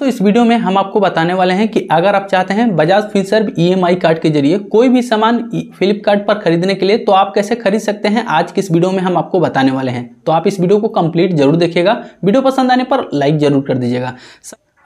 तो इस वीडियो में हम आपको बताने वाले हैं कि अगर आप चाहते हैं बजाज फिनसर्व ईएमआई कार्ड के जरिए कोई भी सामान फ्लिपकार्ट e- पर खरीदने के लिए तो आप कैसे खरीद सकते हैं आज की इस वीडियो में हम आपको बताने वाले हैं तो आप इस वीडियो को कंप्लीट जरूर देखिएगा वीडियो पसंद आने पर लाइक जरूर कर दीजिएगा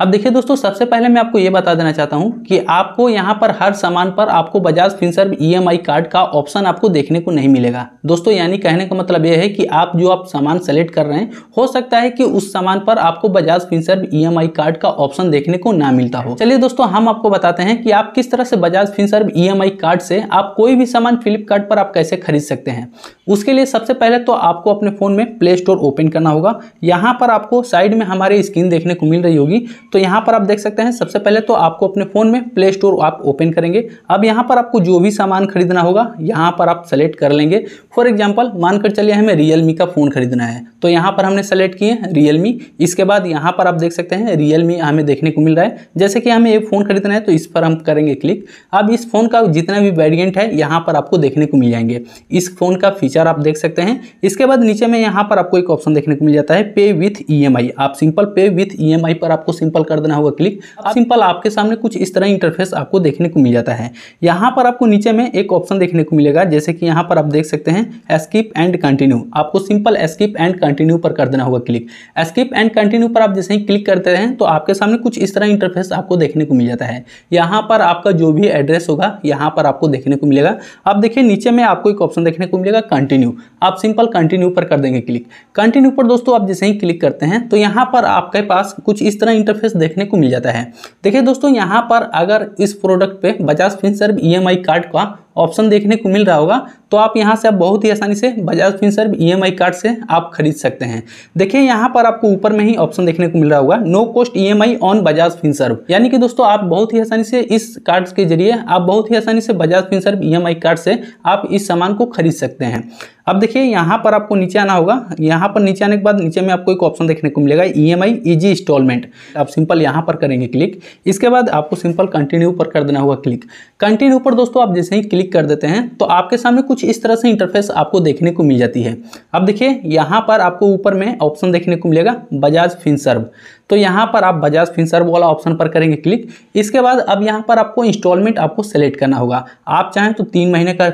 अब देखिए दोस्तों सबसे पहले मैं आपको ये बता देना चाहता हूँ कि आपको यहाँ पर हर सामान पर आपको बजाज फिनसर्व ईएमआई कार्ड का ऑप्शन आपको देखने को नहीं मिलेगा दोस्तों यानी कहने का मतलब यह है कि आप जो आप सामान सेलेक्ट कर रहे हैं हो सकता है कि उस सामान पर आपको बजाज फिनसर्व ई कार्ड का ऑप्शन देखने को ना मिलता हो चलिए दोस्तों हम आपको बताते हैं कि आप किस तरह से बजाज फिनसर्व ई कार्ड से आप कोई भी सामान फ्लिपकार्ट पर आप कैसे खरीद सकते हैं उसके लिए सबसे पहले तो आपको अपने फ़ोन में प्ले स्टोर ओपन करना होगा यहाँ पर आपको साइड में हमारी स्क्रीन देखने को मिल रही होगी तो यहाँ पर आप देख सकते हैं सबसे पहले तो आपको अपने फ़ोन में प्ले स्टोर आप ओपन करेंगे अब यहाँ पर आपको जो भी सामान खरीदना होगा यहाँ पर आप सेलेक्ट कर लेंगे फॉर एग्जाम्पल मानकर चलिए हमें रियलमी का फ़ोन खरीदना है तो यहाँ पर हमने सेलेक्ट किए रियलमी इसके बाद यहाँ पर आप देख सकते हैं रियलमी हमें देखने को मिल रहा है जैसे कि हमें ये फ़ोन खरीदना है तो इस पर हम करेंगे क्लिक अब इस फ़ोन का जितना भी वेरियंट है यहाँ पर आपको देखने को मिल जाएंगे इस फ़ोन का फीचर आप देख सकते हैं इसके बाद नीचे में यहाँ पर आपको एक ऑप्शन देखने को मिल जाता है पे विथ ई आप सिंपल पे विथ ई पर आपको सिंपल सिंपल कर देना होगा क्लिक सिंपल आपके सामने कुछ इस तरह इंटरफेस आपको देखने को मिल जाता है यहाँ पर आपको नीचे में एक ऑप्शन देखने को मिलेगा जैसे कि यहाँ पर आप देख सकते हैं स्किप एंड कंटिन्यू आपको सिंपल स्किप एंड कंटिन्यू पर कर देना होगा क्लिक स्किप एंड कंटिन्यू पर आप जैसे ही क्लिक करते हैं तो आपके सामने कुछ इस तरह इंटरफेस आपको देखने को मिल जाता है यहाँ पर आपका जो भी एड्रेस होगा यहाँ पर आपको देखने को मिलेगा अब देखिए नीचे में आपको एक ऑप्शन देखने को मिलेगा कंटिन्यू आप सिंपल कंटिन्यू पर कर देंगे क्लिक कंटिन्यू पर दोस्तों आप जैसे ही क्लिक करते हैं तो यहाँ पर आपके पास कुछ इस तरह इंटरफेस देखने को मिल जाता है देखिए दोस्तों यहाँ पर अगर इस प्रोडक्ट पे बजाज फिनसर्व ई कार्ड का ऑप्शन देखने को मिल रहा होगा तो आप यहाँ से आप बहुत ही आसानी से बजाज फिनसर्व ई कार्ड से आप खरीद सकते हैं देखिए यहाँ पर आपको ऊपर में ही ऑप्शन देखने को मिल रहा होगा no cost E on Bajaj Finserv यानी कि दोस्तों आप बहुत ही आसानी से इस कार्ड के जरिए आप बहुत ही आसानी से बजाज फिनसर्व ई कार्ड से आप इस सामान को खरीद सकते हैं अब देखिए यहाँ पर आपको नीचे आना होगा यहाँ पर नीचे आने के बाद नीचे में आपको एक ऑप्शन देखने को मिलेगा E M I easy installment आप सिंपल यहाँ पर करेंगे क्लिक इसके बाद आपको सिंपल कंटिन्यू पर कर देना होगा क्लिक कंटिन्यू पर दोस्तों आप जैसे ही क्लिक कर देते हैं तो आपके सामने कुछ इस तरह से इंटरफेस आपको देखने को मिल जाती है अब देखिए यहाँ पर आपको ऊपर में ऑप्शन देखने को मिलेगा बजाज फिनसर्व तो यहाँ पर आप बजाज फिनसर्व वाला ऑप्शन पर करेंगे क्लिक इसके बाद अब यहाँ पर आपको इंस्टॉलमेंट आपको सेलेक्ट करना होगा आप चाहें तो तीन महीने का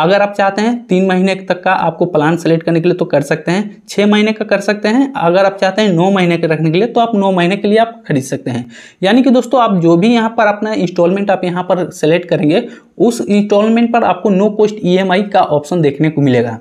अगर आप चाहते हैं तीन महीने तक का आपको प्लान सेलेक्ट करने के लिए तो कर सकते हैं छः महीने का कर सकते हैं अगर आप चाहते हैं नौ महीने के रखने के लिए तो आप नौ महीने के लिए आप खरीद सकते हैं यानी कि दोस्तों आप जो भी यहाँ पर अपना इंस्टॉलमेंट आप यहाँ पर सेलेक्ट करेंगे उस इंस्टॉलमेंट पर आपको नो कॉस्ट ई का ऑप्शन देखने को मिलेगा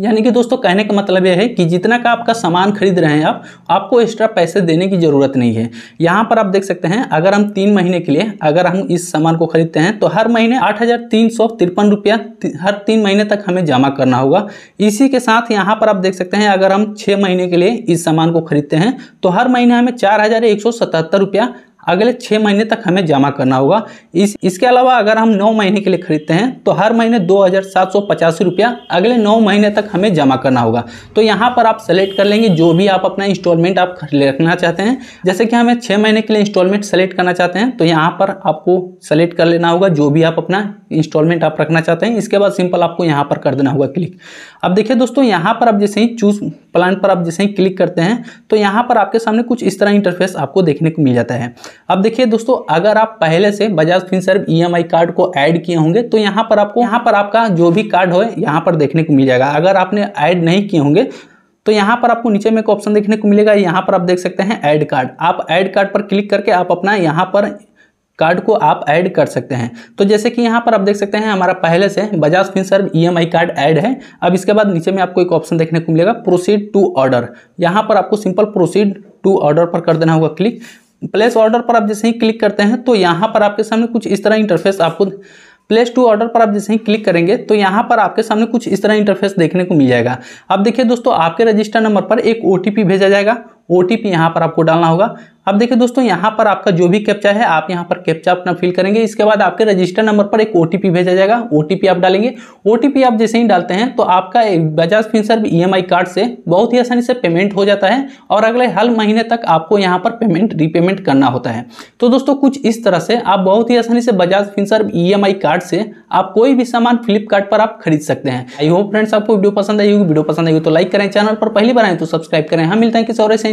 यानी कि दोस्तों कहने का मतलब यह है कि जितना का आपका सामान खरीद रहे हैं आप आपको एक्स्ट्रा पैसे देने की ज़रूरत नहीं है यहाँ पर आप देख सकते हैं अगर हम तीन महीने के लिए अगर हम इस सामान को खरीदते हैं तो हर महीने आठ हज़ार तीन सौ तिरपन रुपया हर तीन महीने तक हमें जमा करना होगा इसी के साथ यहाँ पर आप देख सकते हैं अगर हम छः महीने के लिए इस सामान को खरीदते हैं तो हर महीने हमें चार हज़ार एक सौ सतहत्तर रुपया अगले छः महीने तक हमें जमा करना होगा इस इसके अलावा अगर हम नौ महीने के लिए खरीदते हैं तो हर महीने दो हज़ार सात सौ पचास रुपया अगले नौ महीने तक हमें जमा करना होगा तो यहाँ पर आप सेलेक्ट कर लेंगे जो भी आप अपना इंस्टॉलमेंट आप रखना चाहते हैं जैसे कि हमें छः महीने के लिए इंस्टॉलमेंट सेलेक्ट करना चाहते हैं तो यहाँ पर आपको सेलेक्ट कर लेना होगा जो भी आप अपना इंस्टॉलमेंट आप रखना चाहते हैं इसके बाद सिंपल आपको यहाँ पर कर देना होगा क्लिक अब देखिए दोस्तों यहाँ पर आप जैसे ही चूज प्लान पर आप जैसे ही क्लिक करते हैं तो यहाँ पर आपके सामने कुछ इस तरह इंटरफेस आपको देखने को मिल जाता है अब देखिए दोस्तों अगर आप पहले से बजाज फिनसर्व ई कार्ड को ऐड किए होंगे तो यहाँ पर आपको यहाँ पर आपका जो भी कार्ड हो यहाँ पर देखने को मिल जाएगा अगर आपने ऐड नहीं किए होंगे तो यहाँ पर आपको नीचे में एक ऑप्शन देखने को मिलेगा यहाँ पर आप देख सकते हैं ऐड कार्ड आप ऐड कार्ड पर क्लिक करके आप अपना यहाँ पर कार्ड को आप ऐड कर सकते हैं तो जैसे कि यहाँ पर आप देख सकते हैं हमारा पहले से Bajaj Finserv E card add है अब इसके बाद नीचे में आपको एक ऑप्शन देखने को मिलेगा प्रोसीड टू ऑर्डर यहाँ पर आपको सिंपल प्रोसीड टू ऑर्डर पर कर देना होगा क्लिक प्लेस ऑर्डर पर आप जैसे ही क्लिक करते हैं तो यहाँ पर आपके सामने कुछ इस तरह इंटरफेस आपको प्लेस टू ऑर्डर पर आप जैसे ही क्लिक करेंगे तो यहाँ पर आपके सामने कुछ इस तरह इंटरफेस देखने को मिल जाएगा अब देखिए दोस्तों आपके रजिस्टर नंबर पर एक ओ भेजा जाएगा ओ टी यहाँ पर आपको डालना होगा अब देखिए दोस्तों यहाँ पर आपका जो भी कैप्चा है आप यहाँ पर कैप्चा अपना फिल करेंगे इसके बाद आपके रजिस्टर नंबर पर एक ओ भेजा जाएगा ओ आप डालेंगे ओ आप जैसे ही डालते हैं तो आपका बजाज फिनसर्व ई कार्ड से बहुत ही आसानी से पेमेंट हो जाता है और अगले हर महीने तक आपको यहाँ पर पेमेंट रीपेमेंट करना होता है तो दोस्तों कुछ इस तरह से आप बहुत ही आसानी से बजाज फिंसर ई कार्ड से आप कोई भी सामान फ्लिपकार्ट पर आप खरीद सकते हैं आई होप फ्रेंड्स आपको वीडियो पसंद आई होगी वीडियो पसंद आई तो लाइक करें चैनल पर पहली बार आए तो सब्सक्राइब करें हम हाँ, मिलते हैं किसी और ऐसे